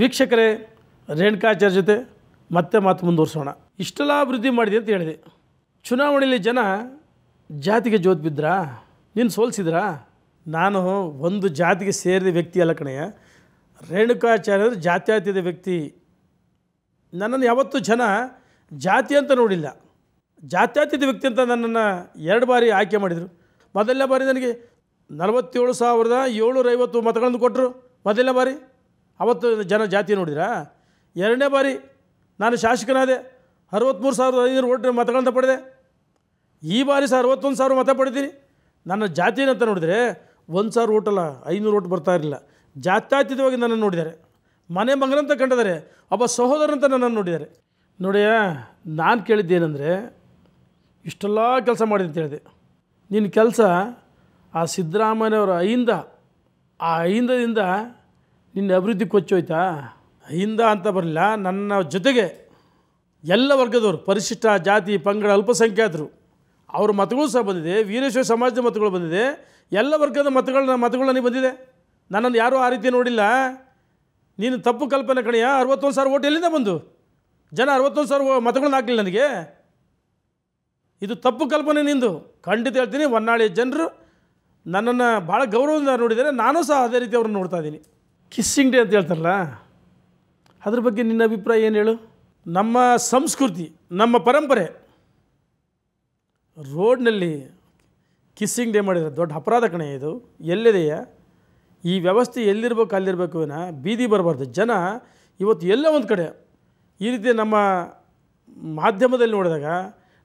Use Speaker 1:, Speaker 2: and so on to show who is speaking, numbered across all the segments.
Speaker 1: ವೀಕ್ಷಕರೇ ರೇಣುಕಾಚಾರ್ಯ ಜೊತೆ ಮತ್ತೆ ಮಾತು ಮುಂದುವರಿಸೋಣ ಇಷ್ಟೆಲ್ಲ ಅಭಿವೃದ್ಧಿ ಮಾಡಿದೆ ಅಂತ ಹೇಳಿದೆ ಚುನಾವಣೆಯಲ್ಲಿ ಜನ ಜಾತಿಗೆ ಜೋತ್ ಬಿದ್ದರಾ ನೀನು ಸೋಲಿಸಿದ್ರಾ ನಾನು ಒಂದು ಜಾತಿಗೆ ಸೇರಿದ ವ್ಯಕ್ತಿ ಅಲ್ಲ ಕಣೆಯ ರೇಣುಕಾಚಾರ್ಯ ಜಾತ್ಯಾತೀತ ವ್ಯಕ್ತಿ ನನ್ನನ್ನು ಯಾವತ್ತೂ ಜನ ಜಾತಿ ಅಂತ ನೋಡಿಲ್ಲ ಜಾತ್ಯಾತೀತ ವ್ಯಕ್ತಿ ಅಂತ ನನ್ನನ್ನು ಎರಡು ಬಾರಿ ಆಯ್ಕೆ ಮಾಡಿದರು ಮೊದಲನೇ ಬಾರಿ ನನಗೆ ನಲವತ್ತೇಳು ಸಾವಿರದ ಏಳ್ನೂರೈವತ್ತು ಮತಗಳನ್ನು ಕೊಟ್ಟರು ಮೊದಲನೇ ಬಾರಿ ಅವತ್ತು ಜನ ಜಾತಿ ನೋಡಿದ್ರಾ ಎರಡನೇ ಬಾರಿ ನಾನು ಶಾಸಕನಾದೆ ಅರವತ್ತ್ಮೂರು ಸಾವಿರದ ಐನೂರು ಓಟ್ ಮತಗಳನ್ನ ಪಡೆದೆ ಈ ಬಾರಿ ಸಹ ಅರವತ್ತೊಂದು ಸಾವಿರ ಮತ ಪಡಿತೀನಿ ನನ್ನ ಜಾತಿನಂತ ನೋಡಿದರೆ ಒಂದು ಸಾವಿರ ಓಟಲ್ಲ ಐನೂರು ಓಟ್ ಬರ್ತಾ ಇರಲಿಲ್ಲ ಜಾತ್ಯಾತೀತವಾಗಿ ನನ್ನನ್ನು ನೋಡಿದ್ದಾರೆ ಮನೆ ಮಗನಂತ ಕಂಡಿದ್ದಾರೆ ಒಬ್ಬ ಸಹೋದರಂತ ನನ್ನನ್ನು ನೋಡಿದ್ದಾರೆ ನೋಡಿಯ ನಾನು ಕೇಳಿದ್ದೇನೆಂದರೆ ಇಷ್ಟೆಲ್ಲ ಕೆಲಸ ಮಾಡಿದೆ ಅಂತ ಹೇಳಿದೆ ನಿನ್ನ ಕೆಲಸ ಆ ಸಿದ್ದರಾಮಯ್ಯವರ ಐಂದ ಆ ಐಂದದಿಂದ ನಿನ್ನ ಅಭಿವೃದ್ಧಿ ಕೊಚ್ಚೋಯ್ತಾ ಹಿಂದ ಅಂತ ಬರಲಿಲ್ಲ ನನ್ನ ಜೊತೆಗೆ ಎಲ್ಲ ವರ್ಗದವರು ಪರಿಶಿಷ್ಟ ಜಾತಿ ಪಂಗಡ ಅಲ್ಪಸಂಖ್ಯಾತರು ಅವ್ರ ಮತಗಳು ಸಹ ಬಂದಿದೆ ವೀರೇಶ್ವರ ಸಮಾಜದ ಮತಗಳು ಬಂದಿದೆ ಎಲ್ಲ ವರ್ಗದ ಮತಗಳನ್ನ ಮತಗಳು ನನಗೆ ಬಂದಿದೆ ನನ್ನನ್ನು ಯಾರೂ ಆ ರೀತಿ ನೋಡಿಲ್ಲ ನೀನು ತಪ್ಪು ಕಲ್ಪನೆ ಕಣೆಯ ಅರವತ್ತೊಂದು ಸಾವಿರ ಓಟ್ ಎಲ್ಲಿಂದ ಬಂದು ಜನ ಅರವತ್ತೊಂದು ಸಾವಿರ ಮತಗಳನ್ನ ಹಾಕಲಿಲ್ಲ ನನಗೆ ಇದು ತಪ್ಪು ಕಲ್ಪನೆ ನಿಂದು ಖಂಡಿತ ಹೇಳ್ತೀನಿ ಹೊನ್ನಾಳಿಯ ಜನರು ನನ್ನನ್ನು ಭಾಳ ಗೌರವದಿಂದ ನೋಡಿದರೆ ನಾನು ಸಹ ಅದೇ ರೀತಿ ಅವ್ರನ್ನ ನೋಡ್ತಾ ಇದ್ದೀನಿ ಕಿಸ್ಸಿಂಗ್ ಡೇ ಅಂತ ಹೇಳ್ತಾರಲ್ಲ ಅದ್ರ ಬಗ್ಗೆ ನಿನ್ನ ಅಭಿಪ್ರಾಯ ಏನು ಹೇಳು ನಮ್ಮ ಸಂಸ್ಕೃತಿ ನಮ್ಮ ಪರಂಪರೆ ರೋಡ್ನಲ್ಲಿ ಕಿಸ್ಸಿಂಗ್ ಡೇ ಮಾಡಿದ್ರೆ ದೊಡ್ಡ ಅಪರಾಧ ಕಣೆ ಇದು ಎಲ್ಲಿದೆಯಾ ಈ ವ್ಯವಸ್ಥೆ ಎಲ್ಲಿರ್ಬೇಕು ಅಲ್ಲಿರಬೇಕು ಏನ ಬೀದಿ ಬರಬಾರ್ದು ಜನ ಇವತ್ತು ಎಲ್ಲ ಒಂದು ಕಡೆ ಈ ರೀತಿ ನಮ್ಮ ಮಾಧ್ಯಮದಲ್ಲಿ ನೋಡಿದಾಗ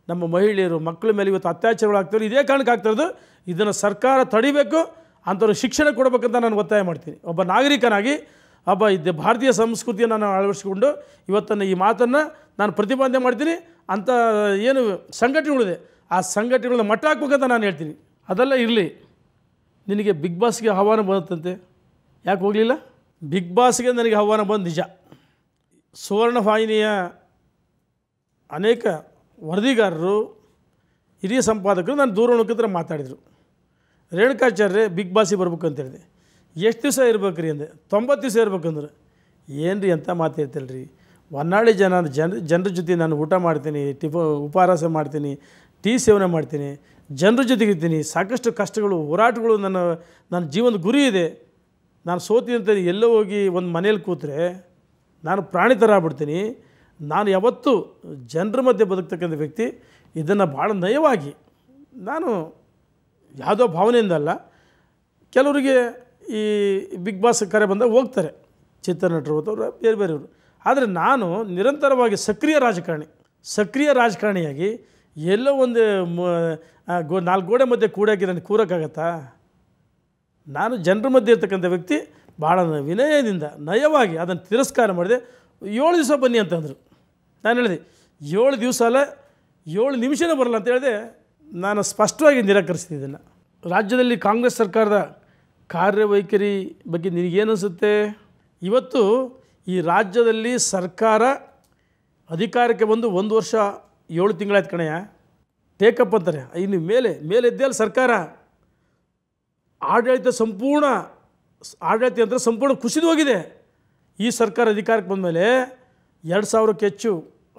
Speaker 1: ನಮ್ಮ ಮಹಿಳೆಯರು ಮಕ್ಕಳ ಮೇಲೆ ಇವತ್ತು ಅತ್ಯಾಚಾರಗಳಾಗ್ತಾರೆ ಇದೇ ಕಾರಣಕ್ಕೆ ಆಗ್ತಾ ಇರೋದು ಇದನ್ನು ಸರ್ಕಾರ ತಡಿಬೇಕು ಅಂಥವ್ರು ಶಿಕ್ಷಣ ಕೊಡಬೇಕಂತ ನಾನು ಒತ್ತಾಯ ಮಾಡ್ತೀನಿ ಒಬ್ಬ ನಾಗರಿಕನಾಗಿ ಒಬ್ಬ ಇದು ಭಾರತೀಯ ಸಂಸ್ಕೃತಿಯನ್ನು ನಾನು ಅಳವಡಿಸಿಕೊಂಡು ಇವತ್ತನ್ನು ಈ ಮಾತನ್ನು ನಾನು ಪ್ರತಿಪಾದನೆ ಮಾಡ್ತೀನಿ ಅಂಥ ಏನು ಸಂಘಟನೆಗಳಿದೆ ಆ ಸಂಘಟನೆಗಳನ್ನ ಮಟ್ಟ ಹಾಕ್ಬೇಕಂತ ನಾನು ಹೇಳ್ತೀನಿ ಅದೆಲ್ಲ ಇರಲಿ ನಿನಗೆ ಬಿಗ್ ಬಾಸ್ಗೆ ಆಹ್ವಾನ ಬಂದಂತೆ ಯಾಕೆ ಹೋಗಲಿಲ್ಲ ಬಿಗ್ ಬಾಸ್ಗೆ ನನಗೆ ಆಹ್ವಾನ ಬಂದು ನಿಜ ಸುವರ್ಣ ವಾಹಿನಿಯ ಅನೇಕ ವರದಿಗಾರರು ಹಿರಿಯ ಸಂಪಾದಕರು ನಾನು ದೂರ ಮಾತಾಡಿದ್ರು ಮಾತಾಡಿದರು ರೇಣುಕಾಚಾರ್ಯ ಬಿಗ್ ಬಾಸಿಗೆ ಅಂತ ಹೇಳಿದೆ ಎಷ್ಟು ದಿವಸ ಇರ್ಬೇಕು ರೀ ಅಂದೆ ತೊಂಬತ್ತು ದಿವಸ ಇರ್ಬೇಕಂದ್ರೆ ಏನು ರೀ ಅಂತ ಮಾತಾಡ್ತಿಲ್ಲ ರೀ ಹೊನ್ನಾಳಿ ಜನ ಜನ ಜನರ ಜೊತೆ ನಾನು ಊಟ ಮಾಡ್ತೀನಿ ಟಿಫ ಉಪಹಾರಸ ಮಾಡ್ತೀನಿ ಟೀ ಸೇವನೆ ಮಾಡ್ತೀನಿ ಜನರ ಜೊತೆಗಿರ್ತೀನಿ ಸಾಕಷ್ಟು ಕಷ್ಟಗಳು ಹೋರಾಟಗಳು ನನ್ನ ನನ್ನ ಜೀವನದ ಗುರಿ ಇದೆ ನಾನು ಅಂತ ಎಲ್ಲೋ ಹೋಗಿ ಒಂದು ಮನೇಲಿ ಕೂತ್ರೆ ನಾನು ಪ್ರಾಣಿ ಥರ ಆಗ್ಬಿಡ್ತೀನಿ ನಾನು ಯಾವತ್ತೂ ಜನರ ಮಧ್ಯೆ ಬದುಕ್ತಕ್ಕಂಥ ವ್ಯಕ್ತಿ ಇದನ್ನು ಭಾಳ ನಯವಾಗಿ ನಾನು ಯಾವುದೋ ಅಲ್ಲ ಕೆಲವರಿಗೆ ಈ ಬಿಗ್ ಬಾಸ್ ಕರೆ ಬಂದಾಗ ಹೋಗ್ತಾರೆ ಚಿತ್ರನಟರು ಹೋದವರು ಬೇರೆ ಬೇರೆಯವರು ಆದರೆ ನಾನು ನಿರಂತರವಾಗಿ ಸಕ್ರಿಯ ರಾಜಕಾರಣಿ ಸಕ್ರಿಯ ರಾಜಕಾರಣಿಯಾಗಿ ಎಲ್ಲೋ ಒಂದು ಗೋ ನಾಲ್ಕು ಗೋಡೆ ಮಧ್ಯೆ ಕೂಡಾಕಿ ನನಗೆ ಕೂರೋಕ್ಕಾಗತ್ತಾ ನಾನು ಜನರ ಮಧ್ಯೆ ಇರ್ತಕ್ಕಂಥ ವ್ಯಕ್ತಿ ಭಾಳ ವಿನಯದಿಂದ ನಯವಾಗಿ ಅದನ್ನು ತಿರಸ್ಕಾರ ಮಾಡಿದೆ ಏಳು ದಿವಸ ಬನ್ನಿ ಅಂತಂದರು ನಾನು ಹೇಳಿದೆ ಏಳು ದಿವಸ ಅಲ್ಲ ಏಳು ನಿಮಿಷನೂ ಬರಲ್ಲ ಅಂತ ಹೇಳಿದೆ ನಾನು ಸ್ಪಷ್ಟವಾಗಿ ಇದನ್ನು ರಾಜ್ಯದಲ್ಲಿ ಕಾಂಗ್ರೆಸ್ ಸರ್ಕಾರದ ಕಾರ್ಯವೈಖರಿ ಬಗ್ಗೆ ಅನಿಸುತ್ತೆ ಇವತ್ತು ಈ ರಾಜ್ಯದಲ್ಲಿ ಸರ್ಕಾರ ಅಧಿಕಾರಕ್ಕೆ ಬಂದು ಒಂದು ವರ್ಷ ಏಳು ತಿಂಗಳಾಯ್ತು ಕಣೆಯ ಟೇಕಪ್ ಅಂತಾರೆ ಇನ್ನು ಮೇಲೆ ಮೇಲೆದ್ದೇ ಅಲ್ಲಿ ಸರ್ಕಾರ ಆಡಳಿತ ಸಂಪೂರ್ಣ ಆಡಳಿತ ಯಂತ್ರ ಸಂಪೂರ್ಣ ಕುಸಿದು ಹೋಗಿದೆ ಈ ಸರ್ಕಾರ ಅಧಿಕಾರಕ್ಕೆ ಬಂದಮೇಲೆ ಎರಡು ಸಾವಿರಕ್ಕೆ ಹೆಚ್ಚು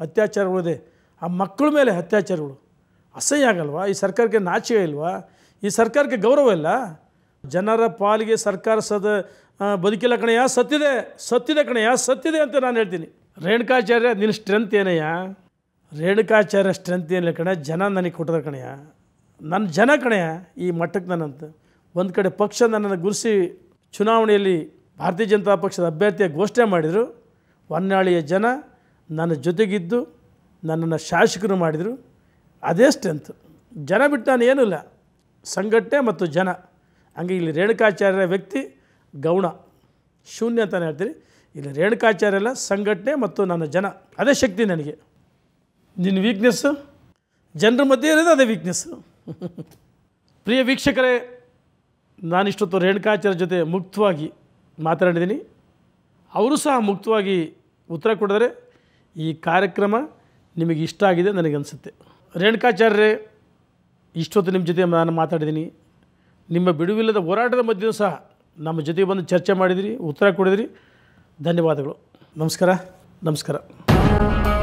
Speaker 1: ಅತ್ಯಾಚಾರಗಳಿದೆ ಆ ಮಕ್ಕಳ ಮೇಲೆ ಅತ್ಯಾಚಾರಗಳು ಅಸಹ್ಯ ಆಗಲ್ವಾ ಈ ಸರ್ಕಾರಕ್ಕೆ ನಾಚಿಕೆ ಇಲ್ವಾ ಈ ಸರ್ಕಾರಕ್ಕೆ ಗೌರವ ಇಲ್ಲ ಜನರ ಪಾಲಿಗೆ ಸರ್ಕಾರ ಸದ ಬದುಕಿಲ್ಲ ಕಣಯ್ಯ ಸತ್ತಿದೆ ಸತ್ತಿದೆ ಕಣಯ್ಯ ಸತ್ತಿದೆ ಅಂತ ನಾನು ಹೇಳ್ತೀನಿ ರೇಣುಕಾಚಾರ್ಯ ನಿನ್ನ ಸ್ಟ್ರೆಂತ್ ಏನಯ್ಯ ರೇಣುಕಾಚಾರ್ಯ ಸ್ಟ್ರೆಂತ್ ಏನಿಲ್ಲ ಕಣ ಜನ ನನಗೆ ಕೊಟ್ಟದ ಕಣಯ್ಯ ನನ್ನ ಜನ ಕಣಯ್ಯ ಈ ಮಟ್ಟಕ್ಕೆ ನನ್ನಂತ ಒಂದು ಕಡೆ ಪಕ್ಷ ನನ್ನನ್ನು ಗುರುಸಿ ಚುನಾವಣೆಯಲ್ಲಿ ಭಾರತೀಯ ಜನತಾ ಪಕ್ಷದ ಅಭ್ಯರ್ಥಿಯ ಘೋಷಣೆ ಮಾಡಿದರು ಹೊನ್ನಾಳಿಯ ಜನ ನನ್ನ ಜೊತೆಗಿದ್ದು ನನ್ನನ್ನು ಶಾಸಕರು ಮಾಡಿದರು ಅದೇ ಸ್ಟ್ರೆಂತ್ ಜನ ಬಿಟ್ಟು ನಾನು ಏನೂ ಇಲ್ಲ ಸಂಘಟನೆ ಮತ್ತು ಜನ ಹಂಗೆ ಇಲ್ಲಿ ರೇಣುಕಾಚಾರ್ಯರ ವ್ಯಕ್ತಿ ಗೌಣ ಶೂನ್ಯ ಅಂತಲೇ ಹೇಳ್ತೀನಿ ಇಲ್ಲಿ ರೇಣುಕಾಚಾರ್ಯಲ್ಲ ಸಂಘಟನೆ ಮತ್ತು ನನ್ನ ಜನ ಅದೇ ಶಕ್ತಿ ನನಗೆ ನಿನ್ನ ವೀಕ್ನೆಸ್ಸು ಜನರ ಮಧ್ಯೆ ಇರೋದು ಅದೇ ವೀಕ್ನೆಸ್ಸು ಪ್ರಿಯ ವೀಕ್ಷಕರೇ ನಾನಿಷ್ಟೊತ್ತು ರೇಣುಕಾಚಾರ್ಯ ಜೊತೆ ಮುಕ್ತವಾಗಿ ಮಾತನಾಡಿದ್ದೀನಿ ಅವರು ಸಹ ಮುಕ್ತವಾಗಿ ಉತ್ತರ ಕೊಡಿದರೆ ಈ ಕಾರ್ಯಕ್ರಮ ನಿಮಗೆ ಇಷ್ಟ ಆಗಿದೆ ನನಗನ್ಸುತ್ತೆ ರೇಣುಕಾಚಾರ್ಯರೇ ಇಷ್ಟೊತ್ತು ನಿಮ್ಮ ಜೊತೆ ನಾನು ಮಾತಾಡಿದ್ದೀನಿ ನಿಮ್ಮ ಬಿಡುವಿಲ್ಲದ ಹೋರಾಟದ ಮಧ್ಯೂ ಸಹ ನಮ್ಮ ಜೊತೆಗೆ ಬಂದು ಚರ್ಚೆ ಮಾಡಿದಿರಿ ಉತ್ತರ ಕೊಡಿದಿರಿ ಧನ್ಯವಾದಗಳು ನಮಸ್ಕಾರ ನಮಸ್ಕಾರ